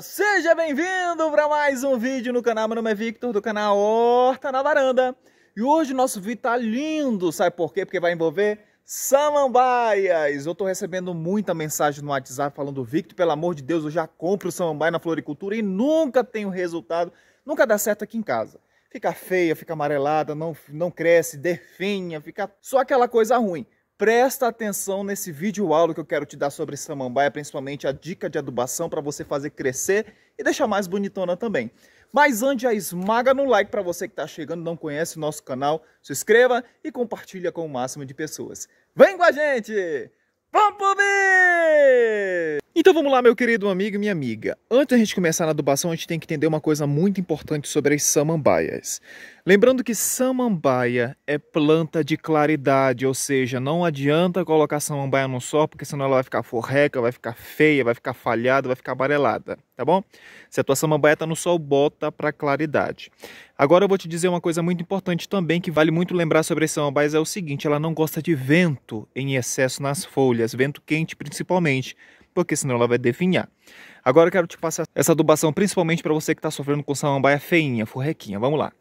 seja bem-vindo para mais um vídeo no canal, meu nome é Victor do canal Horta na Varanda E hoje o nosso vídeo tá lindo, sabe por quê? Porque vai envolver samambaias Eu tô recebendo muita mensagem no WhatsApp falando Victor, pelo amor de Deus, eu já compro samambaia na floricultura e nunca tenho resultado Nunca dá certo aqui em casa Fica feia, fica amarelada, não, não cresce, definha, fica só aquela coisa ruim Presta atenção nesse vídeo aula que eu quero te dar sobre samambaia, principalmente a dica de adubação para você fazer crescer e deixar mais bonitona também. Mas antes, a esmaga no like para você que está chegando não conhece o nosso canal, se inscreva e compartilha com o máximo de pessoas. Vem com a gente! Vamos pro vídeo! Então vamos lá, meu querido amigo e minha amiga. Antes da gente começar na adubação, a gente tem que entender uma coisa muito importante sobre as samambaias. Lembrando que samambaia é planta de claridade, ou seja, não adianta colocar samambaia no sol, porque senão ela vai ficar forreca, vai ficar feia, vai ficar falhada, vai ficar amarelada, tá bom? Se a tua samambaia está no sol, bota para claridade. Agora eu vou te dizer uma coisa muito importante também, que vale muito lembrar sobre as samambaias, é o seguinte, ela não gosta de vento em excesso nas folhas, vento quente principalmente porque senão ela vai definhar. Agora eu quero te passar essa adubação principalmente para você que está sofrendo com samambaia feinha, forrequinha. Vamos lá.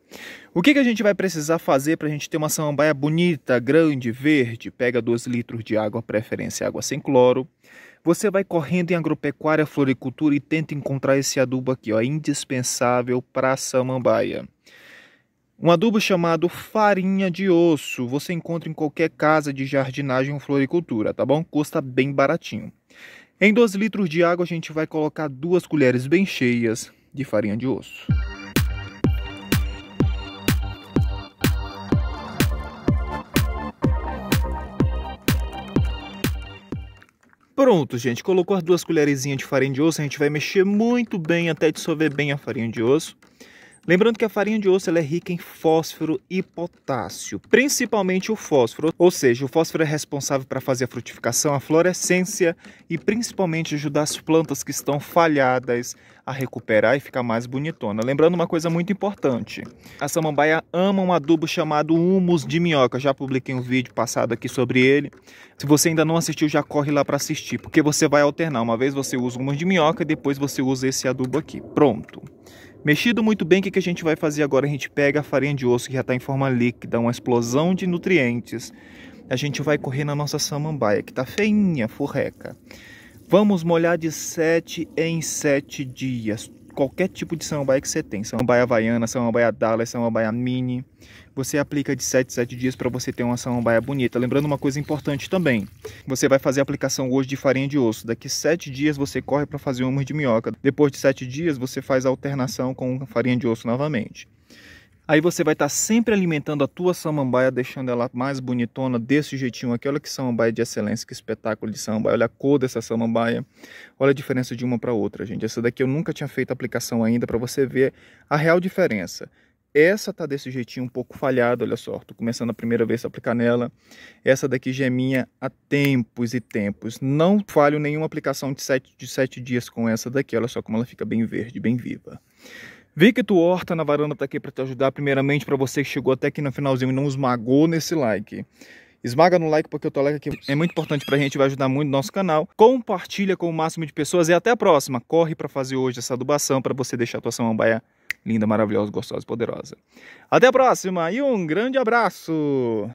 O que, que a gente vai precisar fazer para a gente ter uma samambaia bonita, grande, verde? Pega 2 litros de água, preferência água sem cloro. Você vai correndo em agropecuária, floricultura e tenta encontrar esse adubo aqui, ó, indispensável para samambaia. Um adubo chamado farinha de osso. Você encontra em qualquer casa de jardinagem ou floricultura, tá bom? Custa bem baratinho. Em 12 litros de água a gente vai colocar duas colheres bem cheias de farinha de osso. Pronto, gente. Colocou as duas colherzinhas de farinha de osso. A gente vai mexer muito bem até dissolver bem a farinha de osso. Lembrando que a farinha de osso é rica em fósforo e potássio, principalmente o fósforo, ou seja, o fósforo é responsável para fazer a frutificação, a florescência e principalmente ajudar as plantas que estão falhadas a recuperar e ficar mais bonitona. Lembrando uma coisa muito importante, a samambaia ama um adubo chamado humus de minhoca, já publiquei um vídeo passado aqui sobre ele. Se você ainda não assistiu, já corre lá para assistir, porque você vai alternar, uma vez você usa o humus de minhoca e depois você usa esse adubo aqui. Pronto. Mexido muito bem, o que, que a gente vai fazer agora? A gente pega a farinha de osso que já está em forma líquida, uma explosão de nutrientes. A gente vai correr na nossa samambaia, que está feinha, furreca. Vamos molhar de 7 em 7 dias, qualquer tipo de samambaia que você tem. Samambaia havaiana, samambaia Dallas, samambaia mini. Você aplica de 7 7 dias para você ter uma samambaia bonita. Lembrando uma coisa importante também. Você vai fazer a aplicação hoje de farinha de osso. Daqui 7 dias você corre para fazer uma de minhoca. Depois de 7 dias você faz a alternação com farinha de osso novamente. Aí você vai estar tá sempre alimentando a tua samambaia, deixando ela mais bonitona, desse jeitinho aqui. Olha que samambaia de excelência, que espetáculo de samambaia. Olha a cor dessa samambaia. Olha a diferença de uma para outra, gente. Essa daqui eu nunca tinha feito aplicação ainda para você ver a real diferença. Essa tá desse jeitinho um pouco falhada, olha só, tô começando a primeira vez a aplicar nela. Essa daqui já é minha há tempos e tempos. Não falho nenhuma aplicação de sete, de sete dias com essa daqui, olha só como ela fica bem verde, bem viva. Victor Horta na varanda tá aqui para te ajudar. Primeiramente, para você que chegou até aqui no finalzinho e não esmagou nesse like. Esmaga no like porque o teu like aqui é muito importante pra gente, vai ajudar muito o nosso canal. Compartilha com o máximo de pessoas e até a próxima. Corre para fazer hoje essa adubação para você deixar a tua samambaia linda, maravilhosa, gostosa e poderosa. Até a próxima e um grande abraço!